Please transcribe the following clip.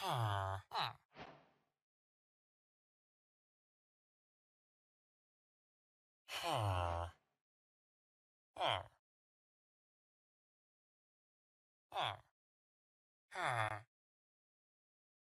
哈啊！哈啊！啊！啊！